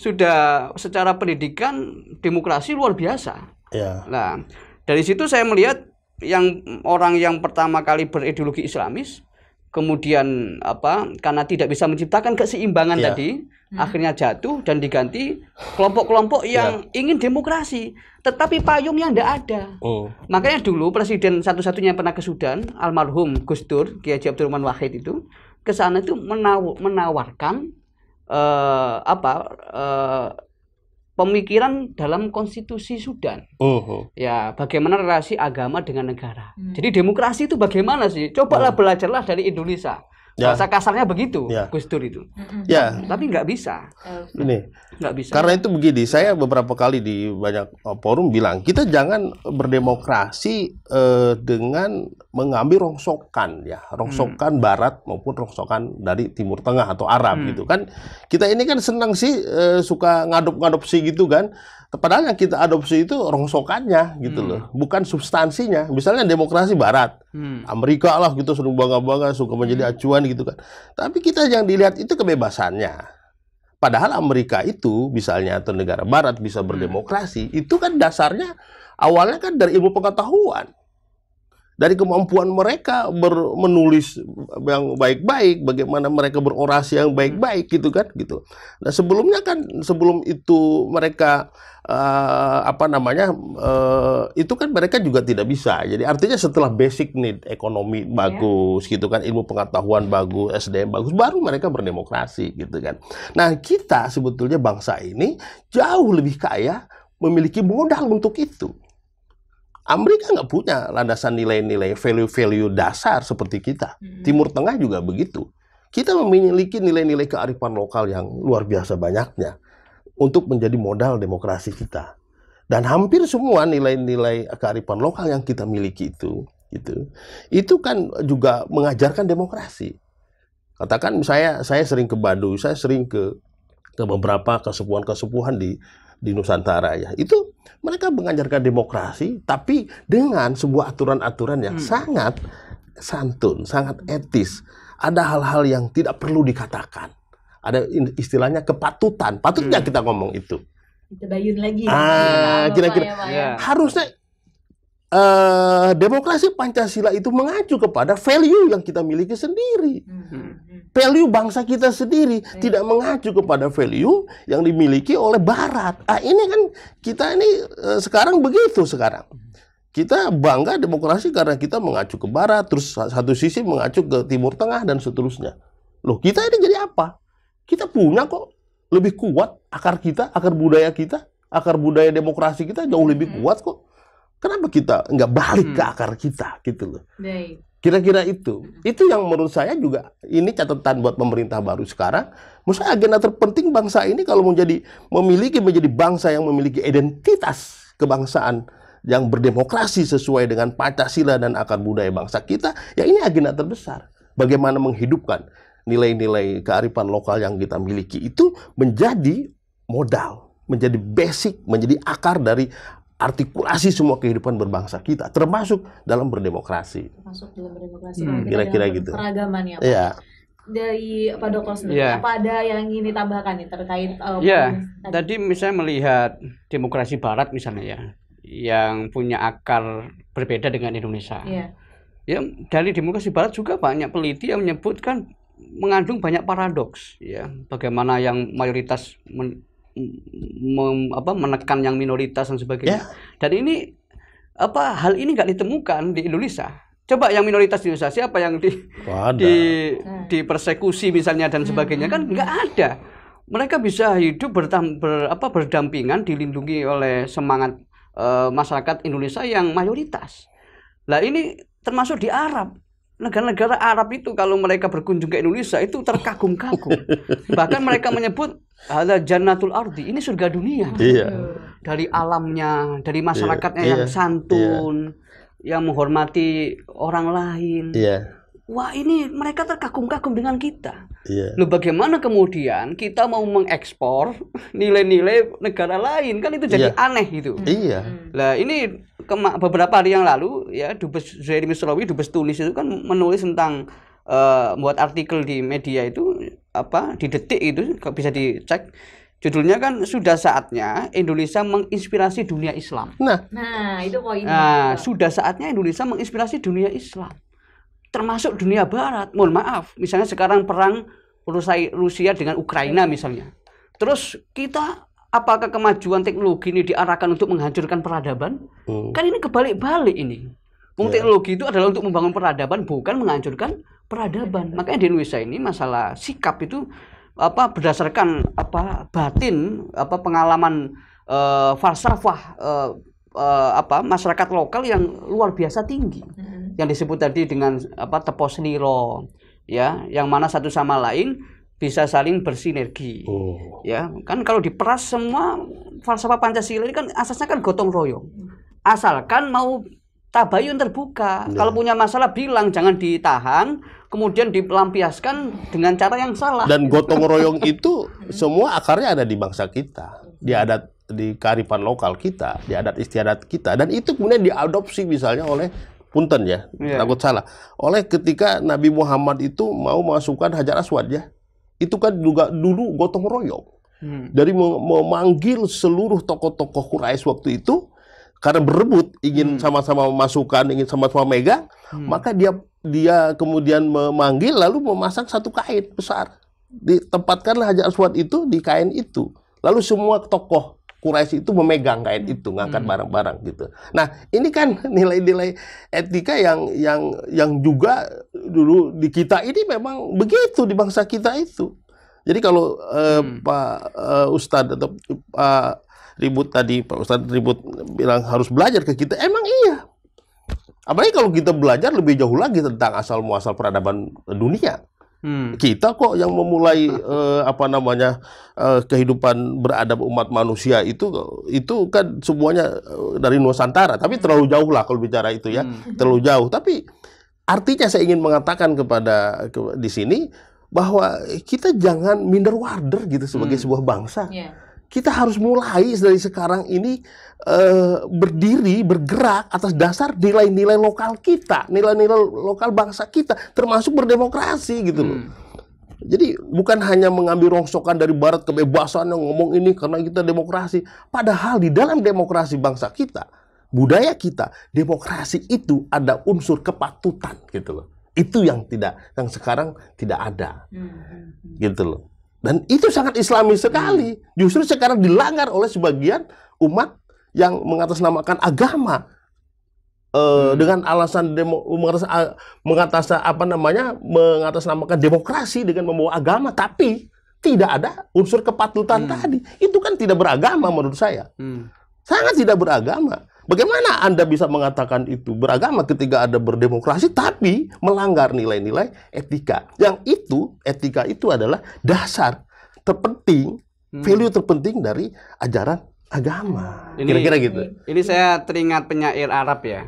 sudah secara pendidikan demokrasi luar biasa. Yeah. Nah, dari situ saya melihat yang orang yang pertama kali berideologi Islamis kemudian apa karena tidak bisa menciptakan keseimbangan yeah. tadi hmm. akhirnya jatuh dan diganti kelompok-kelompok iya. yang yeah. ingin demokrasi tetapi payung yang tidak ada oh. makanya dulu presiden satu-satunya yang pernah ke Sudan almarhum Gus Dur Kiai Abdurrahman Wahid itu ke sana itu menaw menawarkan uh, apa uh, pemikiran dalam konstitusi Sudan. Oh. Ya, bagaimana relasi agama dengan negara. Hmm. Jadi demokrasi itu bagaimana sih? Cobalah oh. belajarlah dari Indonesia. Ya. Bahasa kasarnya begitu, ya. Gus Dur itu. Ya. Tapi nggak bisa. Ini. Nggak bisa. Karena itu begini, saya beberapa kali di banyak eh, forum bilang kita jangan berdemokrasi eh, dengan mengambil rongsokan ya, rongsokan hmm. Barat maupun rongsokan dari Timur Tengah atau Arab hmm. gitu kan. Kita ini kan senang sih eh, suka ngadop ngadop sih gitu kan Padahal yang kita adopsi itu rongsokannya gitu hmm. loh, bukan substansinya. Misalnya demokrasi Barat, hmm. Amerika lah gitu sering bangga-bangga suka menjadi hmm. acuan gitu kan. Tapi kita yang dilihat itu kebebasannya. Padahal Amerika itu misalnya atau negara Barat bisa hmm. berdemokrasi, hmm. itu kan dasarnya awalnya kan dari ilmu pengetahuan dari kemampuan mereka ber, menulis yang baik-baik, bagaimana mereka berorasi yang baik-baik gitu kan gitu. Nah sebelumnya kan sebelum itu mereka uh, apa namanya uh, itu kan mereka juga tidak bisa. Jadi artinya setelah basic need ekonomi iya. bagus gitu kan, ilmu pengetahuan bagus, SDM bagus, baru mereka berdemokrasi gitu kan. Nah kita sebetulnya bangsa ini jauh lebih kaya memiliki modal untuk itu. Amerika nggak punya landasan nilai-nilai value-value dasar seperti kita. Hmm. Timur Tengah juga begitu. Kita memiliki nilai-nilai kearifan lokal yang luar biasa banyaknya untuk menjadi modal demokrasi kita. Dan hampir semua nilai-nilai kearifan lokal yang kita miliki itu, itu, itu kan juga mengajarkan demokrasi. Katakan saya saya sering ke Baduy, saya sering ke ke beberapa kesepuhan-kesepuhan di di Nusantara ya. Itu mereka mengajarkan demokrasi tapi dengan sebuah aturan-aturan yang hmm. sangat santun, sangat etis. Ada hal-hal yang tidak perlu dikatakan. Ada istilahnya kepatutan. Patutnya hmm. kita ngomong itu. Kita bayun lagi. Ah, iya, kira-kira ya, ya. Iya. harusnya uh, demokrasi Pancasila itu mengacu kepada value yang kita miliki sendiri. Hmm. Value bangsa kita sendiri hmm. tidak mengacu kepada value yang dimiliki oleh barat. Ah ini kan kita ini uh, sekarang begitu sekarang. Kita bangga demokrasi karena kita mengacu ke barat, terus satu sisi mengacu ke timur tengah dan seterusnya. Loh, kita ini jadi apa? Kita punya kok lebih kuat akar kita, akar budaya kita, akar budaya demokrasi kita jauh lebih hmm. kuat kok Kenapa kita nggak balik hmm. ke akar kita gitu loh? Kira-kira itu. Hmm. Itu yang menurut saya juga ini catatan buat pemerintah baru sekarang. Maksudnya agenda terpenting bangsa ini kalau menjadi memiliki menjadi bangsa yang memiliki identitas kebangsaan yang berdemokrasi sesuai dengan Pancasila dan akar budaya bangsa kita, ya ini agenda terbesar. Bagaimana menghidupkan nilai-nilai kearifan lokal yang kita miliki itu menjadi modal, menjadi basic, menjadi akar dari artikulasi semua kehidupan berbangsa kita termasuk dalam berdemokrasi. Termasuk dalam berdemokrasi. Hmm. Kira-kira gitu. Peragaman ya. Pak. Iya. Dari Pak Doko sendiri, iya. yeah. apa ada yang ingin ditambahkan nih terkait? Uh, eh, yeah. Iya. tadi misalnya melihat demokrasi Barat misalnya ya, yang punya akar berbeda dengan Indonesia. Yeah. Ya, dari demokrasi Barat juga banyak peliti yang menyebutkan mengandung banyak paradoks ya bagaimana yang mayoritas men mem, apa menekan yang minoritas dan sebagainya. Yeah. Dan ini apa hal ini nggak ditemukan di Indonesia. Coba yang minoritas di Indonesia siapa yang di di, hmm. di persekusi misalnya dan sebagainya kan hmm. nggak ada. Mereka bisa hidup bertam, ber, apa, berdampingan dilindungi oleh semangat e, masyarakat Indonesia yang mayoritas. Lah ini termasuk di Arab negara-negara Arab itu kalau mereka berkunjung ke Indonesia itu terkagum-kagum. Bahkan mereka menyebut ada jannatul ardi. Ini surga dunia. Iya. Dari alamnya, dari iya, masyarakatnya iya. yang santun, iya. yang menghormati orang lain. Iya. Wah ini mereka terkagum-kagum dengan kita. Iya. Loh bagaimana kemudian kita mau mengekspor nilai-nilai negara lain kan itu jadi iya. aneh gitu. Iya. Lah ini beberapa hari yang lalu ya Dubes Zaidi Misrawi Dubes Tunis itu kan menulis tentang uh, buat artikel di media itu apa di detik itu bisa dicek judulnya kan sudah saatnya Indonesia menginspirasi dunia Islam. Nah, nah itu poinnya. Nah, sudah saatnya Indonesia menginspirasi dunia Islam, termasuk dunia Barat. Mohon maaf, misalnya sekarang perang Rusia dengan Ukraina misalnya. Terus kita apakah kemajuan teknologi ini diarahkan untuk menghancurkan peradaban? Hmm. Kan ini kebalik-balik ini. Fung yeah. teknologi itu adalah untuk membangun peradaban bukan menghancurkan peradaban. Makanya di Indonesia ini masalah sikap itu apa berdasarkan apa batin apa pengalaman e, falsafah e, e, apa masyarakat lokal yang luar biasa tinggi mm-hmm. yang disebut tadi dengan apa tepos niro ya yang mana satu sama lain bisa saling bersinergi oh. ya kan kalau diperas semua falsafah pancasila ini kan asasnya kan gotong royong asalkan mau tabayun terbuka. Ya. Kalau punya masalah bilang, jangan ditahan, kemudian dilampiaskan dengan cara yang salah. Dan gotong royong itu semua akarnya ada di bangsa kita, di adat di kearifan lokal kita, di adat istiadat kita dan itu kemudian diadopsi misalnya oleh punten ya, ya. takut salah. Oleh ketika Nabi Muhammad itu mau masukkan Hajar Aswad ya. Itu kan juga dulu gotong royong. Hmm. Dari memanggil seluruh tokoh-tokoh Quraisy waktu itu karena berebut ingin hmm. sama-sama memasukkan, ingin sama-sama megang, hmm. maka dia dia kemudian memanggil lalu memasang satu kain besar. Ditempatkanlah Hajar Aswad itu di kain itu. Lalu semua tokoh Quraisy itu memegang kain itu, ngangkat hmm. barang-barang hmm. gitu. Nah, ini kan nilai-nilai etika yang yang yang juga dulu di kita ini memang begitu di bangsa kita itu. Jadi kalau uh, Pak uh, Ustadz atau Pak uh, eh, ribut tadi Pak Ustadz ribut bilang harus belajar ke kita emang iya apalagi kalau kita belajar lebih jauh lagi tentang asal muasal peradaban dunia Hmm. Kita kok yang memulai eh, apa namanya eh, kehidupan beradab umat manusia itu itu kan semuanya eh, dari Nusantara. Tapi terlalu jauh lah kalau bicara itu ya, hmm. terlalu jauh. Tapi artinya saya ingin mengatakan kepada ke, di sini bahwa kita jangan minder warder gitu sebagai hmm. sebuah bangsa. Yeah kita harus mulai dari sekarang ini uh, berdiri, bergerak atas dasar nilai-nilai lokal kita, nilai-nilai lokal bangsa kita, termasuk berdemokrasi gitu loh. Hmm. Jadi bukan hanya mengambil rongsokan dari barat kebebasan yang ngomong ini karena kita demokrasi. Padahal di dalam demokrasi bangsa kita, budaya kita, demokrasi itu ada unsur kepatutan gitu loh. Itu yang tidak yang sekarang tidak ada. Hmm, hmm, hmm. Gitu loh. Dan itu sangat islami sekali. Hmm. Justru sekarang dilanggar oleh sebagian umat yang mengatasnamakan agama. Uh, dengan alasan demo, mengatas, mengatas apa namanya mengatasnamakan demokrasi dengan membawa agama tapi tidak ada unsur kepatutan hmm. tadi itu kan tidak beragama menurut saya hmm. sangat tidak beragama Bagaimana Anda bisa mengatakan itu beragama ketika Anda berdemokrasi tapi melanggar nilai-nilai etika? Yang itu, etika itu adalah dasar terpenting, hmm. value terpenting dari ajaran agama. Kira-kira gitu. Ini saya teringat penyair Arab ya.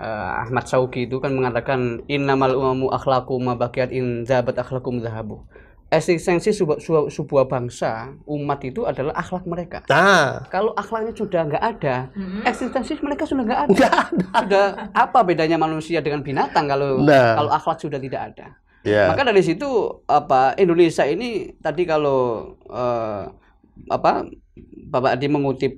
Uh, Ahmad Sauki itu kan mengatakan innamal umamu akhlaku ma in zabat akhlakum zahabu eksistensi sebuah, sebuah, sebuah bangsa umat itu adalah akhlak mereka. Nah. Kalau akhlaknya sudah nggak ada, hmm. eksistensi mereka sudah nggak ada. ada. Sudah apa bedanya manusia dengan binatang kalau nah. kalau akhlak sudah tidak ada? Yeah. Maka dari situ apa Indonesia ini tadi kalau uh, apa Bapak Adi mengutip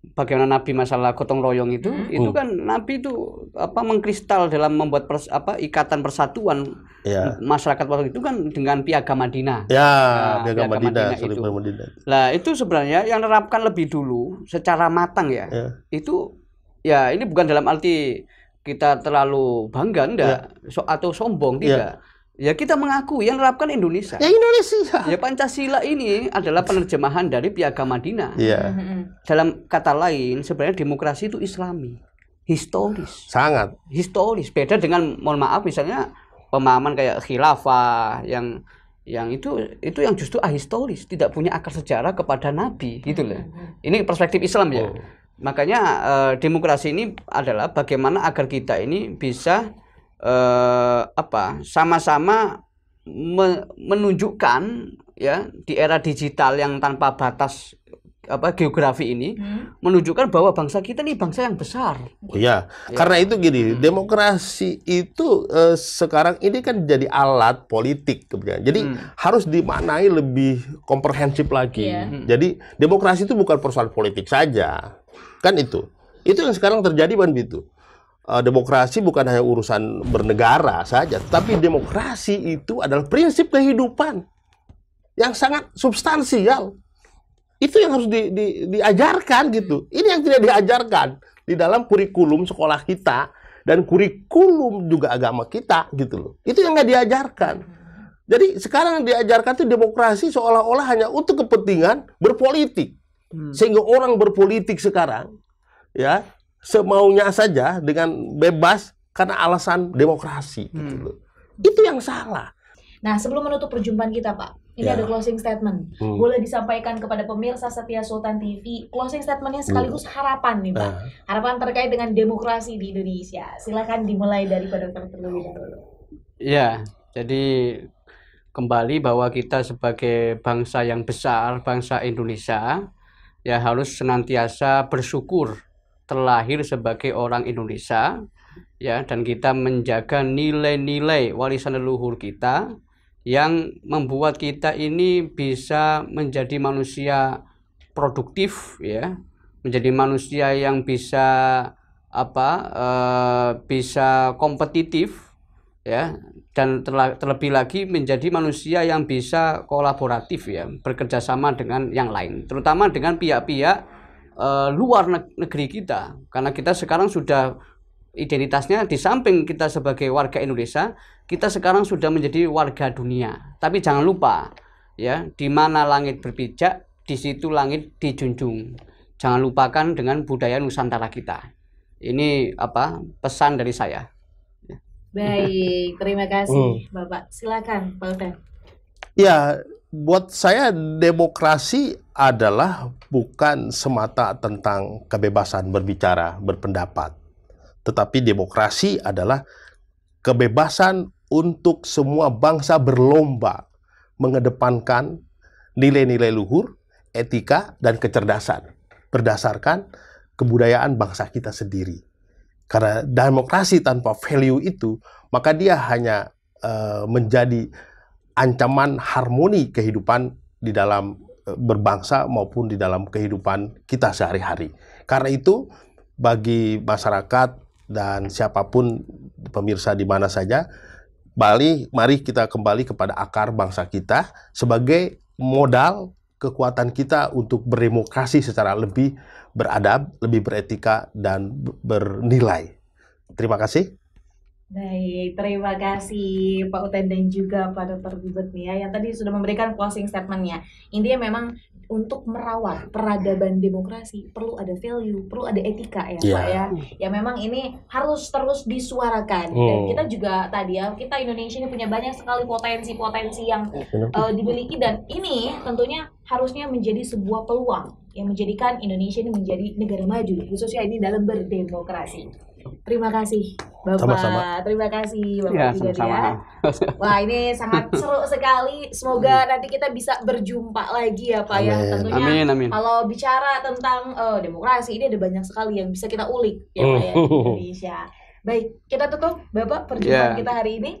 bagaimana Nabi masalah gotong royong itu hmm. itu oh. kan Nabi itu apa mengkristal dalam membuat pers, apa ikatan persatuan ya. masyarakat waktu itu kan dengan piagam Madinah. Ya, nah, piagam, Madinah, Madinah itu. Madinah. Nah, itu sebenarnya yang menerapkan lebih dulu secara matang ya. ya. Itu ya ini bukan dalam arti kita terlalu bangga enggak ya. so, atau sombong tidak. Ya Ya kita mengaku yang menerapkan Indonesia. Ya Indonesia. Ya Pancasila ini adalah penerjemahan dari Piagam Madinah. Iya. Mm-hmm. Dalam kata lain sebenarnya demokrasi itu Islami, historis. Sangat. Historis. Beda dengan mohon maaf misalnya pemahaman kayak khilafah yang yang itu itu yang justru ahistoris, tidak punya akar sejarah kepada nabi gitu loh. Mm-hmm. Ini perspektif Islam ya. Oh. Makanya eh, demokrasi ini adalah bagaimana agar kita ini bisa eh, apa sama-sama me menunjukkan ya di era digital yang tanpa batas apa geografi ini hmm. menunjukkan bahwa bangsa kita ini bangsa yang besar. Oh, iya, ya. karena itu gini, hmm. demokrasi itu eh, sekarang ini kan jadi alat politik kemudian. Jadi hmm. harus dimaknai lebih komprehensif lagi. Yeah. Hmm. Jadi demokrasi itu bukan persoalan politik saja. Kan itu. Itu yang sekarang terjadi Ban itu Eh, demokrasi bukan hanya urusan bernegara saja, tapi demokrasi itu adalah prinsip kehidupan yang sangat substansial. Itu yang harus di, di, diajarkan gitu. Ini yang tidak diajarkan di dalam kurikulum sekolah kita dan kurikulum juga agama kita gitu loh. Itu yang nggak diajarkan. Jadi sekarang yang diajarkan itu demokrasi seolah-olah hanya untuk kepentingan berpolitik. Hmm. Sehingga orang berpolitik sekarang ya semaunya saja dengan bebas karena alasan demokrasi gitu hmm. gitu loh. Itu yang salah. Nah, sebelum menutup perjumpaan kita, Pak, ini ya. ada closing statement. Hmm. Boleh disampaikan kepada pemirsa Setia Sultan TV. Closing statementnya sekaligus hmm. harapan nih, Pak. Nah. Harapan terkait dengan demokrasi di Indonesia. Silakan dimulai dari pak terlebih dahulu. Ya, jadi kembali bahwa kita sebagai bangsa yang besar, bangsa Indonesia, ya harus senantiasa bersyukur terlahir sebagai orang Indonesia ya dan kita menjaga nilai-nilai warisan leluhur kita yang membuat kita ini bisa menjadi manusia produktif ya menjadi manusia yang bisa apa e, bisa kompetitif ya dan terlebih lagi menjadi manusia yang bisa kolaboratif ya bekerja sama dengan yang lain terutama dengan pihak-pihak Eh, luar negeri kita karena kita sekarang sudah identitasnya di samping kita sebagai warga Indonesia kita sekarang sudah menjadi warga dunia tapi jangan lupa ya di mana langit berpijak di situ langit dijunjung jangan lupakan dengan budaya Nusantara kita ini apa pesan dari saya baik terima kasih hmm. bapak silakan Pak Uten. ya buat saya demokrasi adalah bukan semata tentang kebebasan berbicara, berpendapat. Tetapi demokrasi adalah kebebasan untuk semua bangsa berlomba mengedepankan nilai-nilai luhur, etika, dan kecerdasan berdasarkan kebudayaan bangsa kita sendiri. Karena demokrasi tanpa value itu, maka dia hanya uh, menjadi ancaman harmoni kehidupan di dalam eh, berbangsa maupun di dalam kehidupan kita sehari-hari. Karena itu bagi masyarakat dan siapapun pemirsa di mana saja, Bali, mari kita kembali kepada akar bangsa kita sebagai modal kekuatan kita untuk berdemokrasi secara lebih beradab, lebih beretika, dan bernilai. Terima kasih. Baik, terima kasih Pak Uten dan juga Pak Dr. Bibet nih ya, yang tadi sudah memberikan closing statementnya. Intinya memang untuk merawat peradaban demokrasi perlu ada value, perlu ada etika ya yeah. Pak iya. ya. Ya memang ini harus terus disuarakan. Hmm. Dan kita juga tadi ya, kita Indonesia ini punya banyak sekali potensi-potensi yang uh, dimiliki dan ini tentunya harusnya menjadi sebuah peluang yang menjadikan Indonesia ini menjadi negara maju, khususnya ini dalam berdemokrasi. Terima kasih Bapak. Sama-sama. Terima kasih Bapak ya, sama-sama. ya. Wah, ini sangat seru sekali. Semoga nanti kita bisa berjumpa lagi ya Pak ya. Tentunya amin, amin. kalau bicara tentang uh, demokrasi ini ada banyak sekali yang bisa kita ulik ya Pak ya di oh. Indonesia. Baik, kita tutup Bapak perjumpaan yeah. kita hari ini.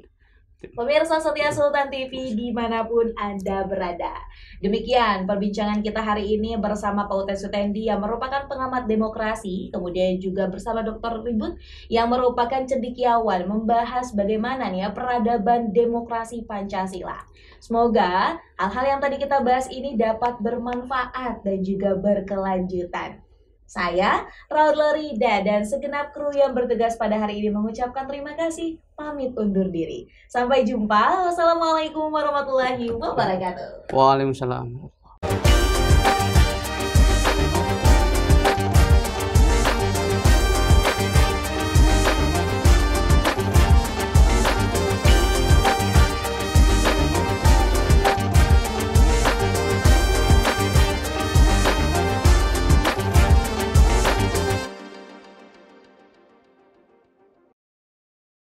Pemirsa setia Sultan TV dimanapun Anda berada. Demikian perbincangan kita hari ini bersama Uten Sutendi yang merupakan pengamat demokrasi, kemudian juga bersama Dr. Ribut yang merupakan cendikiawan membahas bagaimana nih ya peradaban demokrasi Pancasila. Semoga hal-hal yang tadi kita bahas ini dapat bermanfaat dan juga berkelanjutan. Saya, Raul Lerida dan segenap kru yang bertugas pada hari ini mengucapkan terima kasih pamit undur diri. Sampai jumpa. Wassalamualaikum warahmatullahi wabarakatuh. Waalaikumsalam.